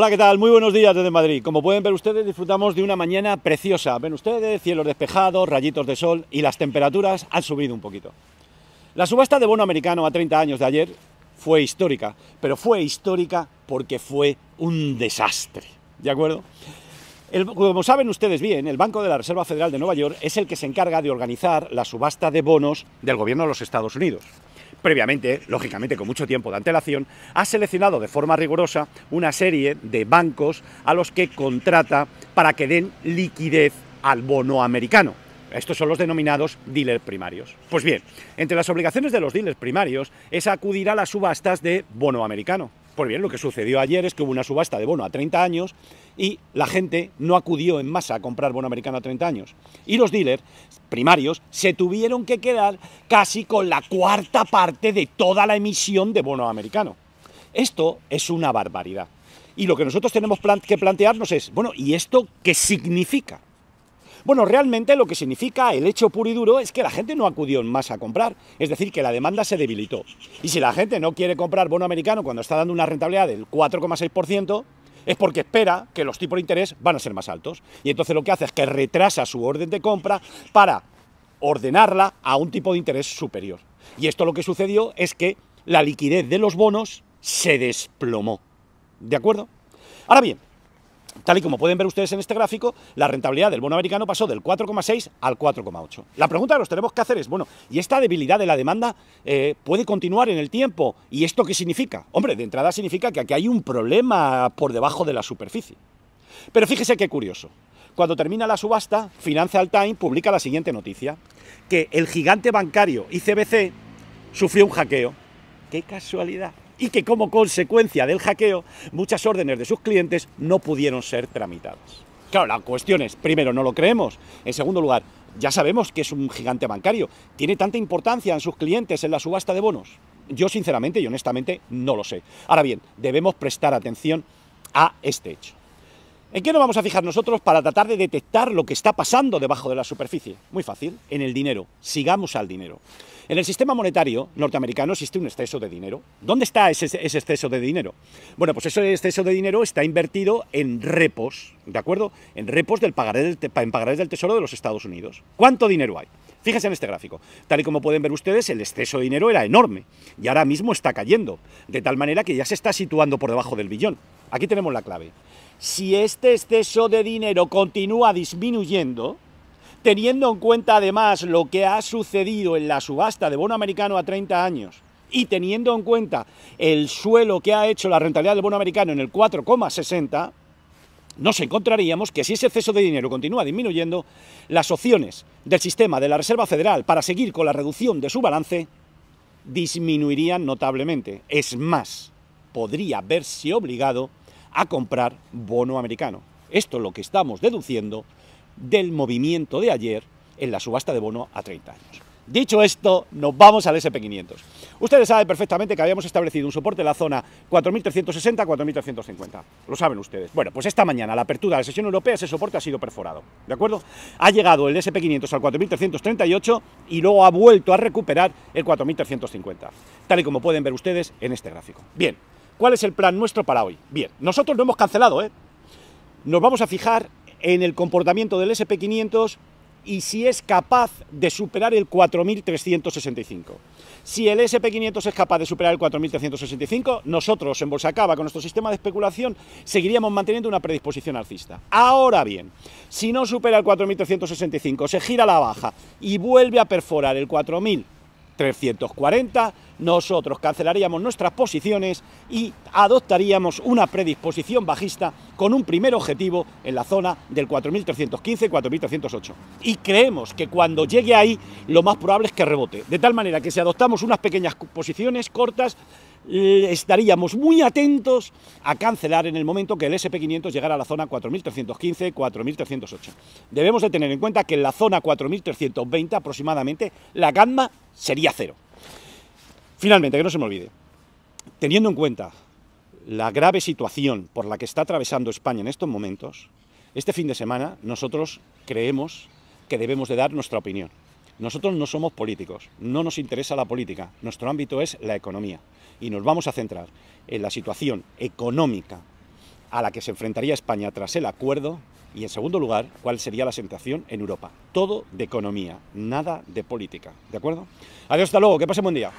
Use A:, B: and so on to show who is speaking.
A: Hola, ¿qué tal? Muy buenos días desde Madrid. Como pueden ver ustedes, disfrutamos de una mañana preciosa. Ven ustedes, cielos despejados, rayitos de sol y las temperaturas han subido un poquito. La subasta de bono americano a 30 años de ayer fue histórica, pero fue histórica porque fue un desastre. ¿De acuerdo? como saben ustedes bien, el Banco de la Reserva Federal de Nueva York es el que se encarga de organizar la subasta de bonos del gobierno de los Estados Unidos previamente, lógicamente con mucho tiempo de antelación, ha seleccionado de forma rigurosa una serie de bancos a los que contrata para que den liquidez al bono americano. Estos son los denominados dealers primarios. Pues bien, entre las obligaciones de los dealers primarios es acudir a las subastas de bono americano. Pues bien, lo que sucedió ayer es que hubo una subasta de bono a 30 años y la gente no acudió en masa a comprar bono americano a 30 años. Y los dealers primarios se tuvieron que quedar casi con la cuarta parte de toda la emisión de bono americano. Esto es una barbaridad. Y lo que nosotros tenemos que plantearnos es, bueno, ¿y esto qué significa? Bueno, realmente lo que significa el hecho puro y duro es que la gente no acudió más a comprar, es decir, que la demanda se debilitó. Y si la gente no quiere comprar bono americano cuando está dando una rentabilidad del 4,6%, es porque espera que los tipos de interés van a ser más altos. Y entonces lo que hace es que retrasa su orden de compra para ordenarla a un tipo de interés superior. Y esto lo que sucedió es que la liquidez de los bonos se desplomó. ¿De acuerdo? Ahora bien, Tal y como pueden ver ustedes en este gráfico, la rentabilidad del bono americano pasó del 4,6 al 4,8. La pregunta que nos tenemos que hacer es, bueno, ¿y esta debilidad de la demanda eh, puede continuar en el tiempo? ¿Y esto qué significa? Hombre, de entrada significa que aquí hay un problema por debajo de la superficie. Pero fíjese qué curioso. Cuando termina la subasta, Financial Times publica la siguiente noticia, que el gigante bancario ICBC sufrió un hackeo. ¡Qué casualidad! y que como consecuencia del hackeo muchas órdenes de sus clientes no pudieron ser tramitadas. Claro, la cuestión es, primero, no lo creemos. En segundo lugar, ya sabemos que es un gigante bancario. ¿Tiene tanta importancia en sus clientes en la subasta de bonos? Yo sinceramente y honestamente no lo sé. Ahora bien, debemos prestar atención a este hecho. ¿En qué nos vamos a fijar nosotros para tratar de detectar lo que está pasando debajo de la superficie? Muy fácil, en el dinero. Sigamos al dinero. En el sistema monetario norteamericano existe un exceso de dinero. ¿Dónde está ese, exceso de dinero? Bueno, pues ese exceso de dinero está invertido en repos, ¿de acuerdo? En repos del en pagarés del Tesoro de los Estados Unidos. ¿Cuánto dinero hay? Fíjense en este gráfico. Tal y como pueden ver ustedes, el exceso de dinero era enorme y ahora mismo está cayendo, de tal manera que ya se está situando por debajo del billón. Aquí tenemos la clave. Si este exceso de dinero continúa disminuyendo, teniendo en cuenta además lo que ha sucedido en la subasta de bono americano a 30 años, y teniendo en cuenta el suelo que ha hecho la rentabilidad del bono americano en el 4,60, nos encontraríamos que si ese exceso de dinero continúa disminuyendo, las opciones del sistema de la Reserva Federal para seguir con la reducción de su balance disminuirían notablemente. Es más, podría verse obligado a comprar bono americano. Esto es lo que estamos deduciendo del movimiento de ayer en la subasta de bono a 30 años. Dicho esto, nos vamos al SP500. Ustedes saben perfectamente que habíamos establecido un soporte en la zona 4.360-4.350. Lo saben ustedes. Bueno, pues esta mañana, a la apertura de la sesión europea, ese soporte ha sido perforado. ¿De acuerdo? Ha llegado el SP500 al 4.338 y luego ha vuelto a recuperar el 4.350. Tal y como pueden ver ustedes en este gráfico. Bien, ¿cuál es el plan nuestro para hoy? Bien, nosotros lo hemos cancelado, ¿eh? Nos vamos a fijar en el comportamiento del SP500 y si es capaz de superar el 4.365. Si el SP500 es capaz de superar el 4.365, nosotros en Bolsa Cava, con nuestro sistema de especulación, seguiríamos manteniendo una predisposición alcista. Ahora bien, si no supera el 4.365, se gira la baja y vuelve a perforar el 4.340, nosotros cancelaríamos nuestras posiciones y adoptaríamos una predisposición bajista con un primer objetivo en la zona del 4.315-4.308. Y creemos que cuando llegue ahí lo más probable es que rebote. De tal manera que si adoptamos unas pequeñas posiciones cortas, estaríamos muy atentos a cancelar en el momento que el SP500 llegara a la zona 4315-4308. Debemos de tener en cuenta que en la zona 4320 aproximadamente la gamma sería cero. Finalmente, que no se me olvide, teniendo en cuenta la grave situación por la que está atravesando España en estos momentos, este fin de semana nosotros creemos que debemos de dar nuestra opinión. Nosotros no somos políticos, no nos interesa la política, nuestro ámbito es la economía y nos vamos a centrar en la situación económica a la que se enfrentaría España tras el acuerdo y en segundo lugar, cuál sería la situación en Europa. Todo de economía, nada de política, ¿de acuerdo? Adiós, hasta luego, que pasen buen día.